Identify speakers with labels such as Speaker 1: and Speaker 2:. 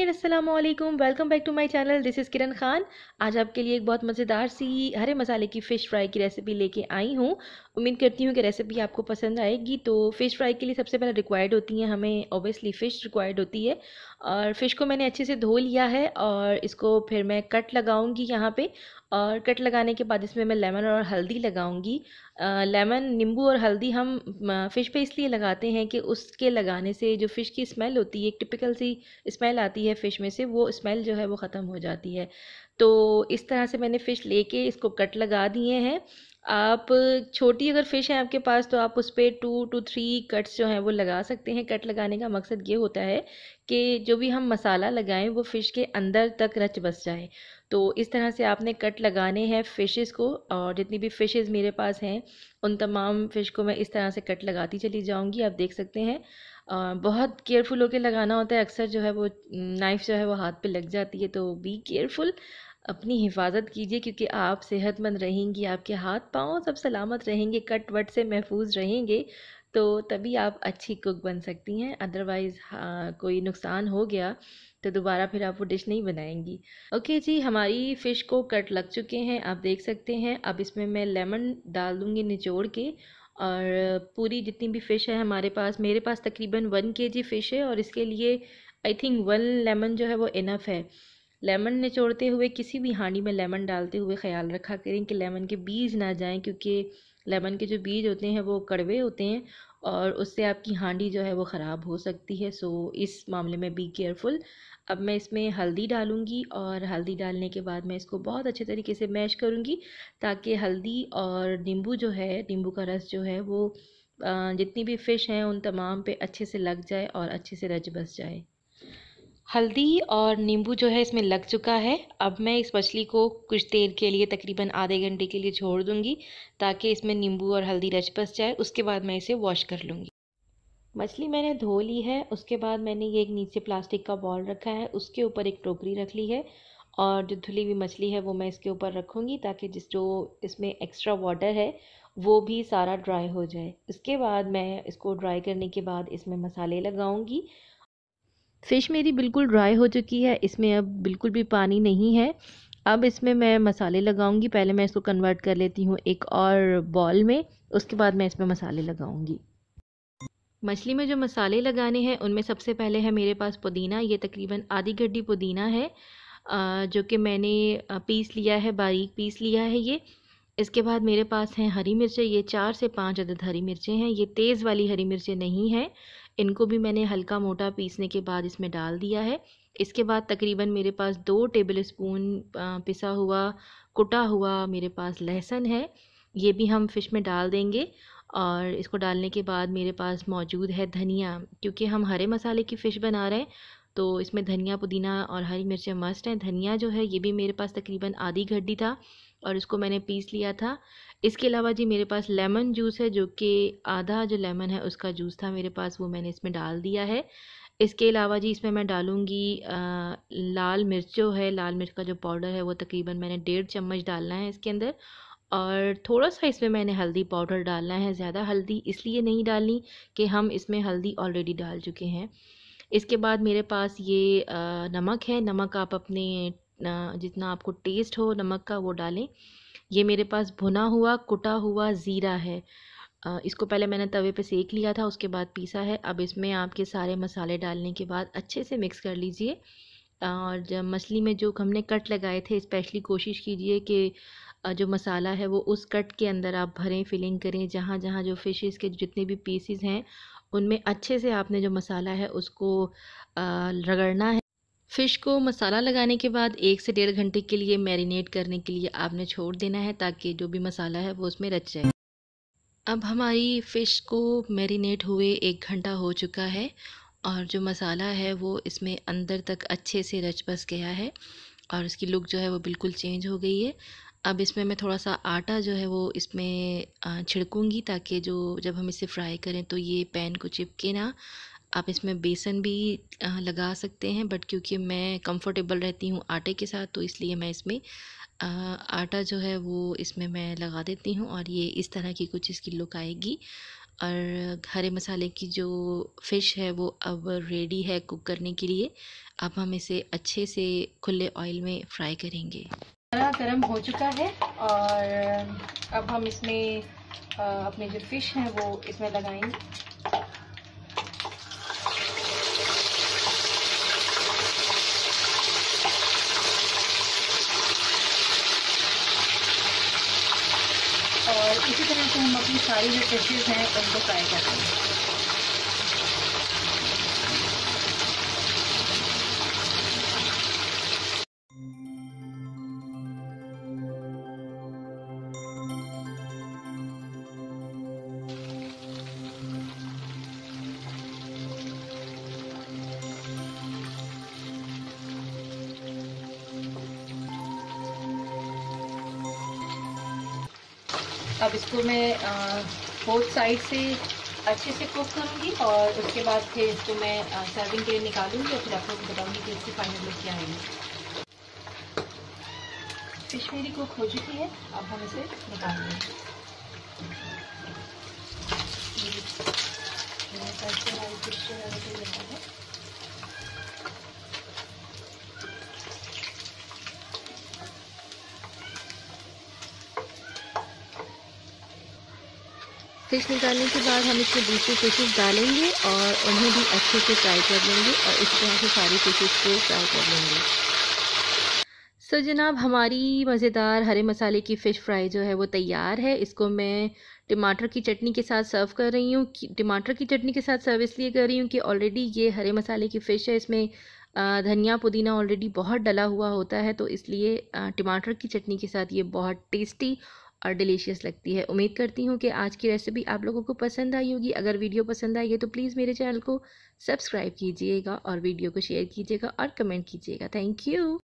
Speaker 1: Aslam welcome back to my channel this is Kiran Khan आज आपके लिए एक बहुत मज़ेदार सी हरे मसाले की फ़िश फ्राई की रेसिपी लेके आई हूँ उम्मीद करती हूँ कि रेसिपी आपको पसंद आएगी तो फ़िश फ्राई के लिए सबसे पहले रिक्वायर्ड होती है हमें ओबियसली फ़िश रिक्वायर्ड होती है और फ़िश को मैंने अच्छे से धो लिया है और इसको फिर मैं कट लगाऊँगी यहाँ पर और कट लगाने के बाद इसमें मैं लेमन और हल्दी लगाऊंगी लेमन नींबू और हल्दी हम फ़िश पे इसलिए लगाते हैं कि उसके लगाने से जो फ़िश की स्मेल होती है एक टिपिकल सी स्मेल आती है जाती है फ़िश में से वो स्मेल जो है वो ख़त्म हो जाती है तो इस तरह से मैंने फ़िश लेके इसको कट लगा दिए हैं आप छोटी अगर फ़िश है आपके पास तो आप उस पर टू टू थ्री कट्स जो हैं वो लगा सकते हैं कट लगाने का मकसद ये होता है कि जो भी हम मसाला लगाएं वो फ़िश के अंदर तक रच बस जाए तो इस तरह से आपने कट लगाने हैं फ़िशेस को और जितनी भी फ़िशेस मेरे पास हैं उन तमाम फ़िश को मैं इस तरह से कट लगाती चली जाऊँगी आप देख सकते हैं आ, बहुत केयरफुल होकर लगाना होता है अक्सर जो है वो नाइफ़ जो है वो हाथ पे लग जाती है तो बी केयरफुल अपनी हिफाजत कीजिए क्योंकि आप सेहतमंद रहेंगी आपके हाथ पाँव सब सलामत रहेंगे कट वट से महफूज रहेंगे तो तभी आप अच्छी कुक बन सकती हैं अदरवाइज़ हाँ, कोई नुकसान हो गया तो दोबारा फिर आप वो डिश नहीं बनाएंगी ओके जी हमारी फ़िश को कट लग चुके हैं आप देख सकते हैं अब इसमें मैं लेमन डाल दूँगी निचोड़ के और पूरी जितनी भी फ़िश है हमारे पास मेरे पास तकरीबन वन के जी फ़िश है और इसके लिए आई थिंक वन लेमन जो है वो इनफ है लेमन निचोड़ते हुए किसी भी हांडी में लेमन डालते हुए ख्याल रखा करें कि लेमन के बीज ना जाएं क्योंकि लेमन के जो बीज होते हैं वो कड़वे होते हैं और उससे आपकी हांडी जो है वो ख़राब हो सकती है सो इस मामले में बी केयरफुल अब मैं इसमें हल्दी डालूँगी और हल्दी डालने के बाद मैं इसको बहुत अच्छे तरीके से मैश करूँगी ताकि हल्दी और नींबू जो है नींबू का रस जो है वो जितनी भी फ़िश हैं उन तमाम पे अच्छे से लग जाए और अच्छे से रच बस जाए हल्दी और नींबू जो है इसमें लग चुका है अब मैं इस मछली को कुछ देर के लिए तकरीबन आधे घंटे के लिए छोड़ दूंगी ताकि इसमें नींबू और हल्दी रच बस जाए उसके बाद मैं इसे वॉश कर लूँगी मछली मैंने धो ली है उसके बाद मैंने ये एक नीचे प्लास्टिक का बॉल रखा है उसके ऊपर एक टोकरी रख ली है और जो धुली हुई मछली है वो मैं इसके ऊपर रखूँगी ताकि जिस जो इसमें एक्स्ट्रा वाटर है वो भी सारा ड्राई हो जाए इसके बाद मैं इसको ड्राई करने के बाद इसमें मसाले लगाऊँगी फ़िश मेरी बिल्कुल ड्राई हो चुकी है इसमें अब बिल्कुल भी पानी नहीं है अब इसमें मैं मसाले लगाऊंगी पहले मैं इसको कन्वर्ट कर लेती हूँ एक और बॉल में उसके बाद मैं इसमें मसाले लगाऊंगी मछली में जो मसाले लगाने हैं उनमें सबसे पहले है मेरे पास पुदीना ये तकरीबन आधी गड्ढी पुदीना है जो कि मैंने पीस लिया है बारीक पीस लिया है ये इसके बाद मेरे पास हैं हरी मिर्चें ये चार से पाँच अदद हरी मिर्चें हैं ये तेज़ वाली हरी मिर्चें नहीं हैं इनको भी मैंने हल्का मोटा पीसने के बाद इसमें डाल दिया है इसके बाद तकरीबन मेरे पास दो टेबल स्पून पिसा हुआ कुटा हुआ मेरे पास लहसुन है ये भी हम फ़िश में डाल देंगे और इसको डालने के बाद मेरे पास मौजूद है धनिया क्योंकि हम हरे मसाले की फ़िश बना रहे हैं तो इसमें धनिया पुदीना और हरी मिर्चें मस्ट हैं धनिया जो है ये भी मेरे पास तकरीबन आधी घड्डी था और इसको मैंने पीस लिया था इसके अलावा जी मेरे पास लेमन जूस है जो कि आधा जो लेमन है उसका जूस था मेरे पास वो मैंने इसमें डाल दिया है इसके अलावा जी इसमें मैं डालूँगी लाल मिर्च जो है लाल मिर्च का जो पाउडर है वो तकरीबन मैंने डेढ़ चम्मच डालना है इसके अंदर और थोड़ा सा इसमें मैंने हल्दी पाउडर डालना है ज़्यादा हल्दी इसलिए नहीं डालनी कि हम इसमें हल्दी ऑलरेडी डाल चुके हैं इसके बाद मेरे पास ये नमक है नमक आप अपने जितना आपको टेस्ट हो नमक का वो डालें ये मेरे पास भुना हुआ कुटा हुआ ज़ीरा है इसको पहले मैंने तवे पे सेक लिया था उसके बाद पीसा है अब इसमें आपके सारे मसाले डालने के बाद अच्छे से मिक्स कर लीजिए और जब मछली में जो हमने कट लगाए थे स्पेशली कोशिश कीजिए कि जो मसाला है वो उस कट के अंदर आप भरें फिलिंग करें जहाँ जहाँ जो फिशेस के जितने भी पीसीज हैं उनमें अच्छे से आपने जो मसाला है उसको रगड़ना है फ़िश को मसाला लगाने के बाद एक से डेढ़ घंटे के लिए मैरिनेट करने के लिए आपने छोड़ देना है ताकि जो भी मसाला है वो उसमें रच जाए अब हमारी फ़िश को मैरिनेट हुए एक घंटा हो चुका है और जो मसाला है वो इसमें अंदर तक अच्छे से रच बस गया है और इसकी लुक जो है वो बिल्कुल चेंज हो गई है अब इसमें मैं थोड़ा सा आटा जो है वो इसमें छिड़कूँगी ताकि जो जब हम इसे फ्राई करें तो ये पैन को चिपके ना आप इसमें बेसन भी लगा सकते हैं बट क्योंकि मैं कंफर्टेबल रहती हूँ आटे के साथ तो इसलिए मैं इसमें आटा जो है वो इसमें मैं लगा देती हूँ और ये इस तरह की कुछ इसकी लुक आएगी और हरे मसाले की जो फ़िश है वो अब रेडी है कुक करने के लिए अब हम इसे अच्छे से खुले ऑयल में फ्राई करेंगे हरा गर्म हो चुका है और अब हम इसमें अपने जो फिश हैं वो इसमें लगाएंगे और इसी तरह से हम अपनी सारी जो फिशेज़ हैं उनको फ्राई करते हैं अब इसको मैं फोर्थ साइड से अच्छे से कुक करूँगी और उसके बाद फिर इसको मैं सर्विंग के लिए निकालूंगी और फिर आप बताऊँगी कि इसकी फाइनल लुक क्या आएगी फिश मेरी कुक हो चुकी है अब हम इसे निकाल लेंगे फिश निकालने के बाद हम इसमें दूसरे फिशेज डालेंगे और उन्हें भी अच्छे से फ्राई कर लेंगे और इस तरह से सारी फिशेज को फ्राई कर लेंगे सो so, जनाब हमारी मज़ेदार हरे मसाले की फ़िश फ्राई जो है वो तैयार है इसको मैं टमाटर की चटनी के साथ सर्व कर रही हूँ टमाटर की चटनी के साथ सर्व इसलिए कर रही हूँ कि ऑलरेडी ये हरे मसाले की फ़िश है इसमें धनिया पुदीना ऑलरेडी बहुत डला हुआ होता है तो इसलिए टमाटर की चटनी के साथ ये बहुत टेस्टी और डिलीशियस लगती है उम्मीद करती हूँ कि आज की रेसिपी आप लोगों को पसंद आई होगी अगर वीडियो पसंद आई है तो प्लीज़ मेरे चैनल को सब्सक्राइब कीजिएगा और वीडियो को शेयर कीजिएगा और कमेंट कीजिएगा थैंक यू